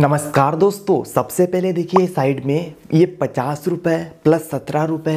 नमस्कार दोस्तों सबसे पहले देखिए साइड में ये पचास रुपये प्लस सत्रह रुपये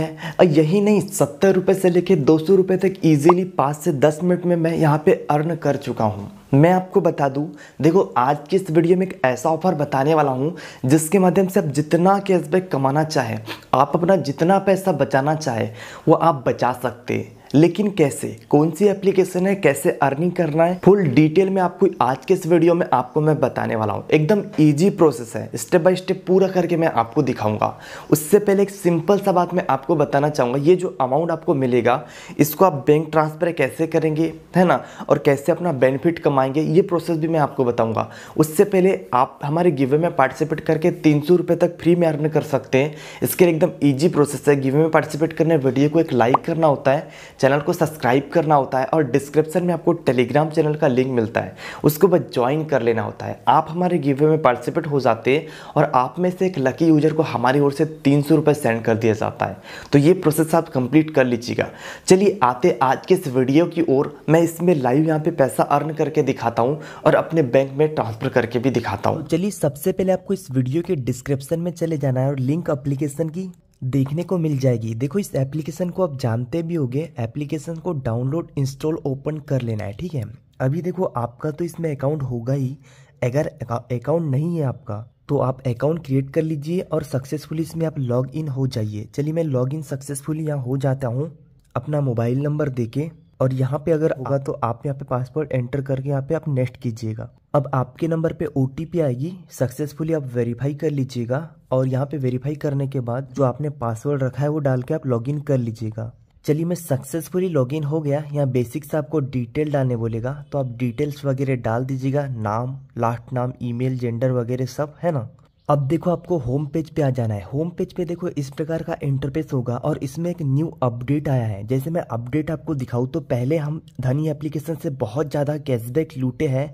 यही नहीं सत्तर रुपये से लेके दो सौ रुपये तक इजीली पाँच से दस मिनट में मैं यहाँ पे अर्न कर चुका हूँ मैं आपको बता दूं देखो आज की इस वीडियो में एक ऐसा ऑफर बताने वाला हूं जिसके माध्यम से आप जितना कैशबैक कमाना चाहे आप अपना जितना पैसा बचाना चाहे वो आप बचा सकते लेकिन कैसे कौन सी एप्लीकेशन है कैसे अर्निंग करना है फुल डिटेल में आपको आज के इस वीडियो में आपको मैं बताने वाला हूँ एकदम इजी प्रोसेस है स्टेप बाय स्टेप पूरा करके मैं आपको दिखाऊंगा उससे पहले एक सिंपल सा बात मैं आपको बताना चाहूँगा ये जो अमाउंट आपको मिलेगा इसको आप बैंक ट्रांसफ़र कैसे करेंगे है ना और कैसे अपना बेनिफिट कमाएंगे ये प्रोसेस भी मैं आपको बताऊँगा उससे पहले आप हमारे गिवे में पार्टिसिपेट करके तीन सौ तक फ्री में अर्न कर सकते हैं इसके लिए एकदम ईजी प्रोसेस है गिवे में पार्टिसिपेट करने वीडियो को एक लाइक करना होता है चैनल को सब्सक्राइब करना होता है और डिस्क्रिप्शन में आपको टेलीग्राम चैनल का लिंक मिलता है उसको बस ज्वाइन कर लेना होता है आप हमारे गिवे में पार्टिसिपेट हो जाते हैं और आप में से एक लकी यूजर को हमारी ओर से तीन सौ रुपये सेंड कर दिया जाता है तो ये प्रोसेस आप कंप्लीट कर लीजिएगा चलिए आते आज के इस वीडियो की ओर मैं इसमें लाइव यहाँ पे पैसा अर्न करके दिखाता हूँ और अपने बैंक में ट्रांसफर करके भी दिखाता हूँ तो चलिए सबसे पहले आपको इस वीडियो के डिस्क्रिप्शन में चले जाना है और लिंक अप्लीकेशन की देखने को मिल जाएगी देखो इस एप्लीकेशन को आप जानते भी होंगे एप्लीकेशन को डाउनलोड इंस्टॉल ओपन कर लेना है ठीक है अभी देखो आपका तो इसमें अकाउंट होगा ही अगर अकाउंट नहीं है आपका तो आप अकाउंट क्रिएट कर लीजिए और सक्सेसफुली इसमें आप लॉग इन हो जाइए चलिए मैं लॉग इन सक्सेसफुली यहाँ हो जाता हूँ अपना मोबाइल नंबर दे के और यहाँ पे अगर होगा हाँ। तो आप यहाँ पे पासवर्ड एंटर करके यहाँ पे आप नेक्स्ट कीजिएगा अब आपके नंबर पे ओ आएगी सक्सेसफुली आप वेरीफाई कर लीजिएगा और यहाँ पे वेरीफाई करने के बाद जो आपने पासवर्ड रखा है वो डाल के आप लॉगिन कर लीजिएगा चलिए मैं सक्सेसफुली लॉगिन हो गया यहाँ बेसिक से आपको डिटेल डालने बोलेगा तो आप डिटेल्स वगैरह डाल दीजिएगा नाम लास्ट नाम ईमेल जेंडर वगैरह सब है ना अब देखो आपको होम पेज पे आ जाना है होम पेज पे देखो इस प्रकार का इंटरफेस होगा और इसमें एक न्यू अपडेट आया है जैसे मैं अपडेट आपको दिखाऊँ तो पहले हम धनी एप्लीकेशन से बहुत ज़्यादा कैशबैक लूटे हैं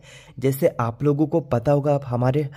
जैसे आप लोगों को पता होगा आप हमारे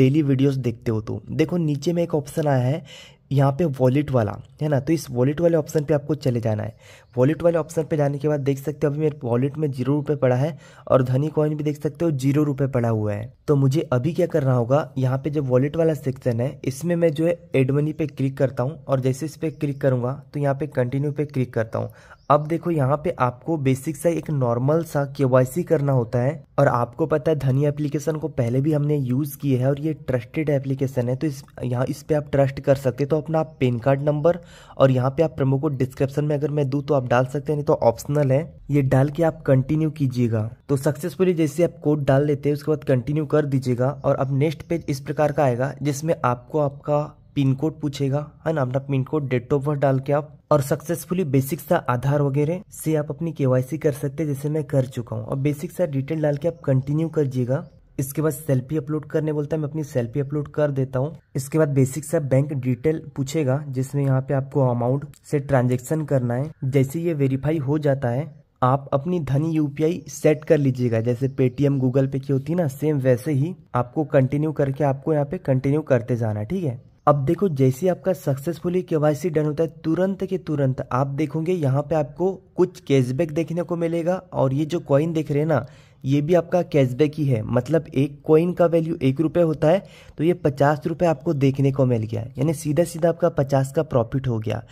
डेली वीडियोस देखते हो तो देखो नीचे में एक ऑप्शन आया है यहाँ पे वॉलेट वाला है ना तो इस वॉलेट वाले ऑप्शन पे आपको चले जाना है वॉलेट वाले ऑप्शन पे जाने के बाद देख सकते हो अभी मेरे वॉलेट में जीरो रुपये पड़ा है और धनी कॉइन भी देख सकते हो जीरो रुपये पड़ा हुआ है तो मुझे अभी क्या करना होगा यहाँ पे जो वॉलेट वाला सेक्शन है इसमें मैं जो है एडमनी पे क्लिक करता हूँ और जैसे इस पर क्लिक करूँगा तो यहाँ पे कंटिन्यू पे क्लिक करता हूँ अब देखो यहाँ पे आपको बेसिक सा एक नॉर्मल सा के करना होता है और आपको पता है धनी एप्लीकेशन को पहले भी हमने यूज़ किए है और ये ट्रस्टेड एप्लीकेशन है तो इस यहाँ इस पे आप ट्रस्ट कर सकते तो अपना पेन कार्ड नंबर और यहाँ पे आप प्रमो को डिस्क्रिप्शन में अगर मैं दूँ तो आप डाल सकते हैं नहीं तो ऑप्शनल है ये डाल के आप कंटिन्यू कीजिएगा तो सक्सेसफुली जैसे आप कोड डाल लेते हैं उसके बाद कंटिन्यू कर दीजिएगा और अब नेक्स्ट पेज इस प्रकार का आएगा जिसमें आपको आपका पिन कोड पूछेगा है ना अपना pin code date of birth डाल के आप और सक्सेसफुली बेसिक सा आधार वगैरह से आप अपनी केवाईसी कर सकते हैं जैसे मैं कर चुका हूँ और बेसिक सा डिटेल डाल के आप कंटिन्यू करिएगा इसके बाद सेल्फी अपलोड करने बोलता है मैं अपनी सेल्फी अपलोड कर देता हूँ इसके बाद बेसिक सा बैंक डिटेल पूछेगा जिसमें यहाँ पे आपको अमाउंट से ट्रांजेक्शन करना है जैसे ये वेरीफाई हो जाता है आप अपनी धनी यूपीआई सेट कर लीजिएगा जैसे पेटीएम गूगल पे की होती है ना सेम वैसे ही आपको कंटिन्यू करके आपको यहाँ पे कंटिन्यू करते जाना है ठीक है अब देखो जैसे आपका सक्सेसफुली केवाईसी डन होता है तुरंत के तुरंत आप देखोगे यहाँ पे आपको कुछ कैशबैक देखने को मिलेगा और ये जो कॉइन देख रहे हैं ना ये भी आपका कैशबैक ही है मतलब एक कॉइन का वैल्यू एक रुपये होता है तो ये पचास रुपये आपको देखने को मिल गया यानी सीधा सीधा आपका पचास का प्रॉफिट हो गया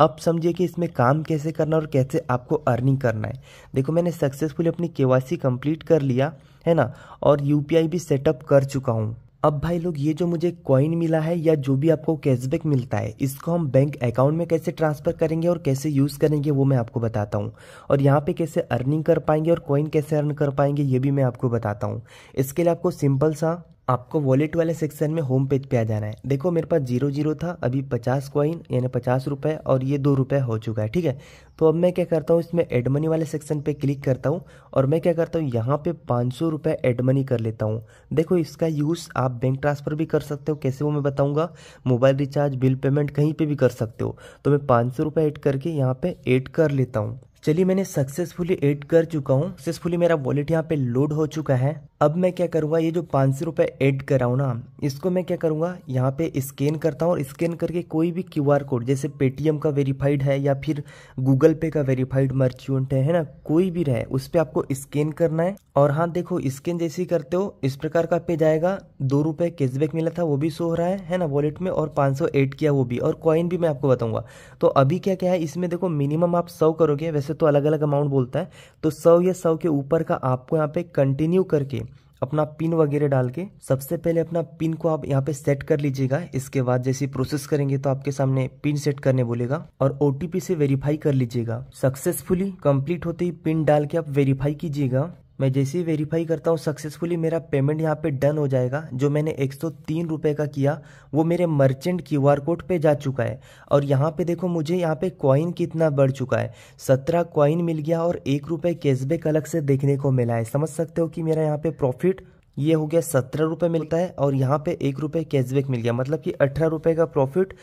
अब समझिए कि इसमें काम कैसे करना और कैसे आपको अर्निंग करना है देखो मैंने सक्सेसफुली अपनी के कंप्लीट कर लिया है ना और यू भी सेटअप कर चुका हूँ अब भाई लोग ये जो मुझे कॉइन मिला है या जो भी आपको कैशबैक मिलता है इसको हम बैंक अकाउंट में कैसे ट्रांसफ़र करेंगे और कैसे यूज़ करेंगे वो मैं आपको बताता हूँ और यहाँ पे कैसे अर्निंग कर पाएंगे और कॉइन कैसे अर्न कर पाएंगे ये भी मैं आपको बताता हूँ इसके लिए आपको सिंपल सा आपको वॉलेट वाले सेक्शन में होम पेज पे आ जाना है देखो मेरे पास जीरो जीरो था अभी पचास कॉइन यानी पचास रुपये और ये दो रुपये हो चुका है ठीक है तो अब मैं क्या करता हूँ इसमें एड मनी वाले सेक्शन पे क्लिक करता हूँ और मैं क्या करता हूँ यहाँ पे पाँच सौ रुपये एड मनी कर लेता हूँ देखो इसका यूज़ आप बैंक ट्रांसफ़र भी कर सकते हो कैसे वो मैं बताऊँगा मोबाइल रिचार्ज बिल पेमेंट कहीं पर भी कर सकते हो तो मैं पाँच सौ रुपये ऐड करके यहाँ पर एड कर लेता हूँ चलिए मैंने सक्सेसफुली ऐड कर चुका हूँ सक्सेसफुली मेरा वॉलेट यहाँ पे लोड हो चुका है अब मैं क्या करूँगा ये जो पाँच सौ रुपये ऐड कराऊँ ना इसको मैं क्या करूँगा यहाँ पे स्कैन करता हूँ और स्कैन करके कोई भी क्यू आर कोड जैसे पेटीएम का वेरीफाइड है या फिर गूगल पे का वेरीफाइड मर्चेंट है है ना कोई भी रहे उस पर आपको स्कैन करना है और हाँ देखो स्कैन जैसे ही करते हो इस प्रकार का पे जाएगा दो रुपये कैशबैक मिला था वो भी सो हो रहा है है ना वॉलेट में और पाँच सौ ऐड किया वो भी और कॉइन भी मैं आपको बताऊँगा तो अभी क्या क्या है इसमें देखो मिनिमम आप सौ करोगे वैसे से तो अलग अलग अमाउंट बोलता है तो सौ या सौ के ऊपर का आपको यहाँ पे कंटिन्यू करके अपना पिन वगैरह डाल के सबसे पहले अपना पिन को आप यहाँ पे सेट कर लीजिएगा इसके बाद जैसे प्रोसेस करेंगे तो आपके सामने पिन सेट करने बोलेगा और ओटीपी से वेरीफाई कर लीजिएगा सक्सेसफुली कंप्लीट होते ही पिन डाल के आप वेरीफाई कीजिएगा मैं जैसे ही वेरीफाई करता हूँ सक्सेसफुली मेरा पेमेंट यहाँ पे डन हो जाएगा जो मैंने एक सौ तीन रुपये का किया वो मेरे मर्चेंट क्यू आर कोड पर जा चुका है और यहाँ पे देखो मुझे यहाँ पे कॉइन कितना बढ़ चुका है सत्रह कॉइन मिल गया और एक रुपये कैशबैक अलग से देखने को मिला है समझ सकते हो कि मेरा यहाँ पे प्रॉफिट ये हो गया सत्रह रुपये मिलता है और यहाँ पे एक रुपये कैशबैक मिल गया मतलब कि अठारह रुपये का प्रॉफिट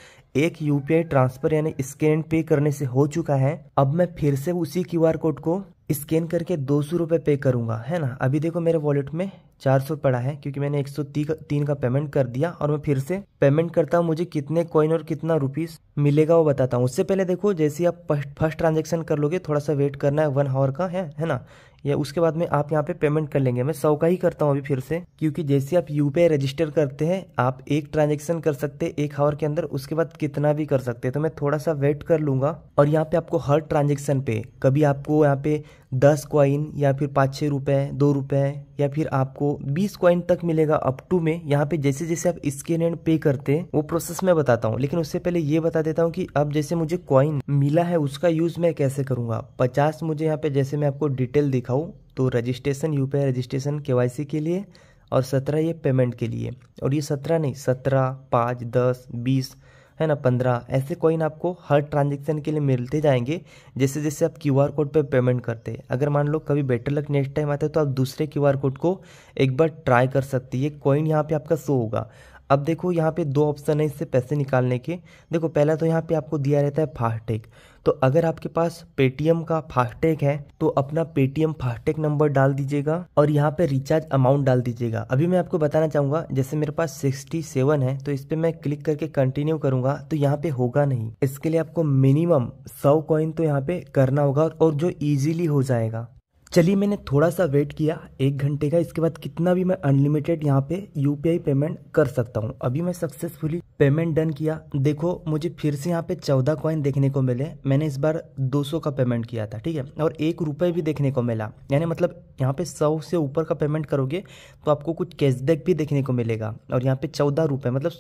एक यूपीआई ट्रांसफर यानी स्कैन पे करने से हो चुका है अब मैं फिर से उसी क्यूआर कोड को स्कैन करके दो सौ रुपये पे करूँगा है ना अभी देखो मेरे वॉलेट में चार सौ पड़ा है क्योंकि मैंने एक सौ तीन का पेमेंट कर दिया और मैं फिर से पेमेंट करता हूँ मुझे कितने कॉइन और कितना रुपीस मिलेगा वो बताता हूँ उससे पहले देखो जैसे आप फर्स्ट ट्रांजेक्शन कर लोगे थोड़ा सा वेट करना है वन आवर का है है ना या उसके बाद में आप यहाँ पे पेमेंट कर लेंगे मैं सौ का ही करता हूँ अभी फिर से क्योंकि जैसे आप यू रजिस्टर करते हैं आप एक ट्रांजेक्शन कर सकते एक आवर के अंदर उसके बाद कितना भी कर सकते हैं तो मैं थोड़ा सा वेट कर लूंगा और यहाँ पे आपको हर ट्रांजेक्शन पे कभी आपको यहाँ पे दस क्वाइन या फिर पाँच छः रुपये दो रुपये या फिर आपको बीस क्वाइन तक मिलेगा अप टू में यहाँ पे जैसे जैसे आप स्कैन एंड पे करते हैं वो प्रोसेस मैं बताता हूँ लेकिन उससे पहले ये बता देता हूँ कि अब जैसे मुझे क्वाइन मिला है उसका यूज़ मैं कैसे करूँगा पचास मुझे यहाँ पे जैसे मैं आपको डिटेल दिखाऊँ तो रजिस्ट्रेशन यू रजिस्ट्रेशन के के लिए और सत्रह ये पेमेंट के लिए और ये सत्रह नहीं सत्रह पाँच दस बीस है ना पंद्रह ऐसे कॉइन आपको हर ट्रांजेक्शन के लिए मिलते जाएंगे जैसे जैसे आप क्यू आर कोड पर पेमेंट करते हैं अगर मान लो कभी बेटर लक नेक्स्ट टाइम आता है तो आप दूसरे क्यू आर कोड को एक बार ट्राई कर सकती है कॉइन यहाँ पर आपका शो होगा अब देखो यहाँ पे दो ऑप्शन है इससे पैसे निकालने के देखो पहला तो यहाँ पे आपको दिया रहता है फास्टैग तो अगर आपके पास पेटीएम का फास्टैग है तो अपना पेटीएम फास्टैग नंबर डाल दीजिएगा और यहाँ पे रिचार्ज अमाउंट डाल दीजिएगा अभी मैं आपको बताना चाहूंगा जैसे मेरे पास सिक्सटी सेवन है तो इस पर मैं क्लिक करके कंटिन्यू करूंगा तो यहाँ पे होगा नहीं इसके लिए आपको मिनिमम सौ कॉइन तो यहाँ पे करना होगा और जो ईजिली हो जाएगा चलिए मैंने थोड़ा सा वेट किया एक घंटे का इसके बाद कितना भी मैं अनलिमिटेड यहाँ पे यूपीआई पेमेंट कर सकता हूँ अभी मैं सक्सेसफुली पेमेंट डन किया देखो मुझे फिर से यहाँ पे चौदह कॉइन देखने को मिले मैंने इस बार दो सौ का पेमेंट किया था ठीक है और एक रुपये भी देखने को मिला यानी मतलब यहाँ पे सौ से ऊपर का पेमेंट करोगे तो आपको कुछ कैशबैक भी देखने को मिलेगा और यहाँ पे चौदह रुपये मतलब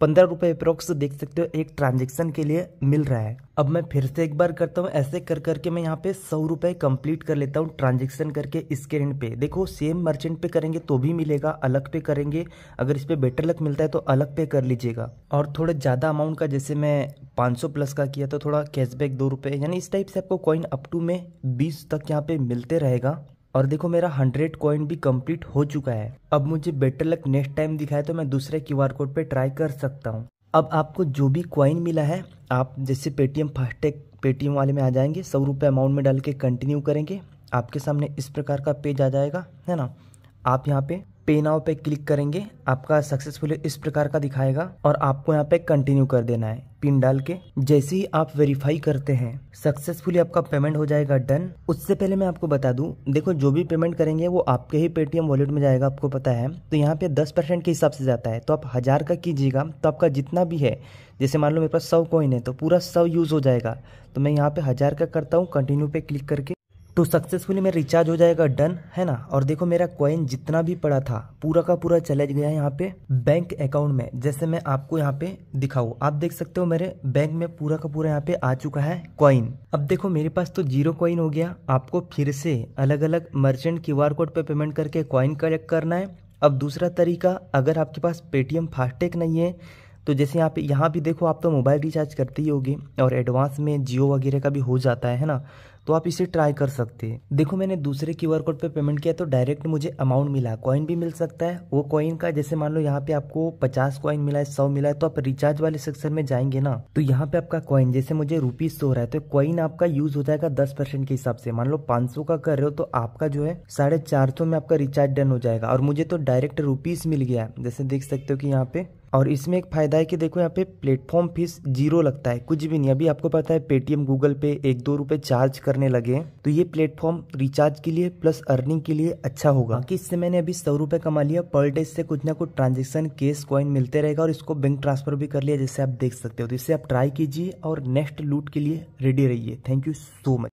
पंद्रह रुपये अप्रोक्स देख सकते हो एक ट्रांजेक्शन के लिए मिल रहा है अब मैं फिर से एक बार करता हूँ ऐसे कर करके मैं यहाँ पे सौ रुपये कंप्लीट कर लेता हूँ ट्रांजेक्शन करके स्क्रीन पे देखो सेम मर्चेंट पे करेंगे तो भी मिलेगा अलग पे करेंगे अगर इस पर बेटर लक मिलता है तो अलग पे कर लीजिएगा और थोड़ा ज़्यादा अमाउंट का जैसे मैं 500 प्लस का किया तो थोड़ा कैशबैक दो रुपये यानी इस टाइप से आपको कॉइन अप टू में बीस तक यहाँ पे मिलते रहेगा और देखो मेरा हंड्रेड कॉइन भी कंप्लीट हो चुका है अब मुझे बेटर लक नेक्स्ट टाइम दिखाए तो मैं दूसरे क्यू आर कोड पर ट्राई कर सकता हूँ अब आपको जो भी क्वाइन मिला है आप जैसे पेटीएम फास्टैग पेटीएम वाले में आ जाएंगे सौ रुपये अमाउंट में डाल के कंटिन्यू करेंगे आपके सामने इस प्रकार का पेज आ जाएगा है ना आप यहाँ पे पे नाव पे क्लिक करेंगे आपका सक्सेसफुल इस प्रकार का दिखाएगा और आपको यहाँ पे कंटिन्यू कर देना है पिन डाल के जैसे ही आप वेरीफाई करते हैं सक्सेसफुली आपका पेमेंट हो जाएगा डन उससे पहले मैं आपको बता दूं देखो जो भी पेमेंट करेंगे वो आपके ही पेटीएम वॉलेट में जाएगा आपको पता है तो यहाँ पे दस परसेंट के हिसाब से जाता है तो आप हज़ार का कीजिएगा तो आपका जितना भी है जैसे मान लो मेरे पास सौ कॉइन है तो पूरा सौ यूज़ हो जाएगा तो मैं यहाँ पे हज़ार का करता हूँ कंटिन्यू पे क्लिक करके तो सक्सेसफुली मेरा रिचार्ज हो जाएगा डन है ना और देखो मेरा कॉइन जितना भी पड़ा था पूरा का पूरा चला गया यहाँ पे बैंक अकाउंट में जैसे मैं आपको यहाँ पे दिखाऊँ आप देख सकते हो मेरे बैंक में पूरा का पूरा यहाँ पे आ चुका है कॉइन अब देखो मेरे पास तो जीरो कॉइन हो गया आपको फिर से अलग अलग मर्चेंट क्यू आर कोड पर पेमेंट करके कॉइन कलेक्ट करना है अब दूसरा तरीका अगर आपके पास पेटीएम फास्टैग नहीं है तो जैसे यहाँ पे यहाँ भी देखो आप तो मोबाइल रिचार्ज करते ही होगे और एडवांस में जियो वगैरह का भी हो जाता है ना तो आप इसे ट्राई कर सकते हैं देखो मैंने दूसरे क्यू आर कोड पर पेमेंट किया तो डायरेक्ट मुझे अमाउंट मिला कॉइन भी मिल सकता है वो कॉइन का जैसे मान लो यहाँ पे आपको पचास कॉइन मिला है सौ मिला है तो आप रिचार्ज वाले सेक्शन में जाएंगे ना तो यहाँ पे आपका कॉइन जैसे मुझे रुपीज सो रहा है तो कॉइन आपका यूज हो जाएगा दस परसेंट के हिसाब से मान लो पांच सौ का कर रहे हो तो आपका जो है साढ़े चार सौ में आपका रिचार्ज डन हो जाएगा और मुझे तो डायरेक्ट रुपीज मिल गया जैसे देख सकते हो कि यहाँ पे और इसमें एक फायदा है कि देखो यहाँ पे प्लेटफॉर्म फीस जीरो लगता है कुछ भी नहीं अभी आपको पता है पेटीएम गूगल पे एक दो रुपए चार्ज करने लगे तो ये प्लेटफॉर्म रिचार्ज के लिए प्लस अर्निंग के लिए अच्छा होगा कि इससे मैंने अभी सौ रुपए कमा लिया पर डे इससे कुछ ना कुछ ट्रांजेक्शन केस कॉइन मिलते रहेगा और इसको बैंक ट्रांसफर भी कर लिया जैसे आप देख सकते हो तो इसे आप ट्राई कीजिए और नेक्स्ट लूट के लिए रेडी रहिए थैंक यू सो मच